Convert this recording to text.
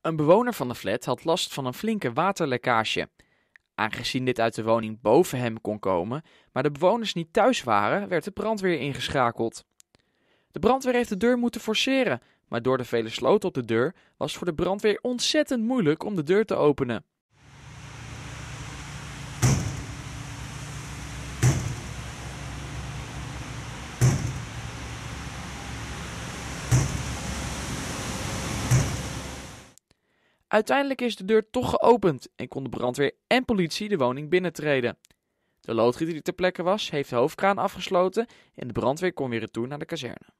Een bewoner van de flat had last van een flinke waterlekkage. Aangezien dit uit de woning boven hem kon komen, maar de bewoners niet thuis waren, werd de brandweer ingeschakeld. De brandweer heeft de deur moeten forceren, maar door de vele sloten op de deur was het voor de brandweer ontzettend moeilijk om de deur te openen. Uiteindelijk is de deur toch geopend en kon de brandweer en politie de woning binnentreden. De loodgieter die ter plekke was, heeft de hoofdkraan afgesloten en de brandweer kon weer retour naar de kazerne.